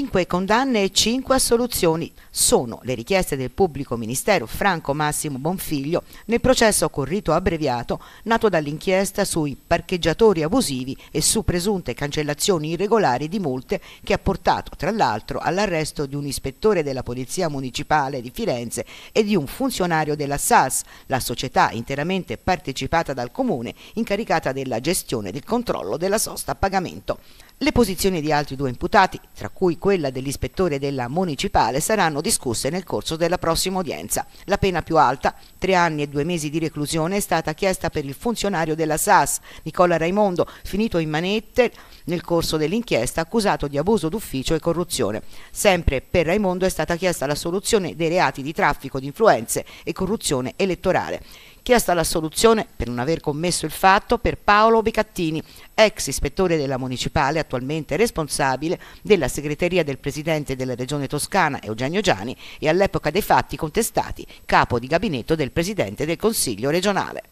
5 condanne e 5 assoluzioni sono le richieste del pubblico ministero Franco Massimo Bonfiglio nel processo con rito abbreviato nato dall'inchiesta sui parcheggiatori abusivi e su presunte cancellazioni irregolari di multe che ha portato tra l'altro all'arresto di un ispettore della Polizia Municipale di Firenze e di un funzionario della SAS, la società interamente partecipata dal Comune incaricata della gestione del controllo della sosta a pagamento. Le posizioni di altri due imputati, tra cui quella dell'ispettore della municipale saranno discusse nel corso della prossima udienza. La pena più alta, tre anni e due mesi di reclusione, è stata chiesta per il funzionario della SAS, Nicola Raimondo, finito in manette nel corso dell'inchiesta accusato di abuso d'ufficio e corruzione. Sempre per Raimondo è stata chiesta l'assoluzione dei reati di traffico di influenze e corruzione elettorale chiesta l'assoluzione per non aver commesso il fatto per Paolo Becattini, ex ispettore della Municipale, attualmente responsabile della segreteria del presidente della Regione Toscana Eugenio Giani e all'epoca dei fatti contestati capo di gabinetto del presidente del Consiglio regionale.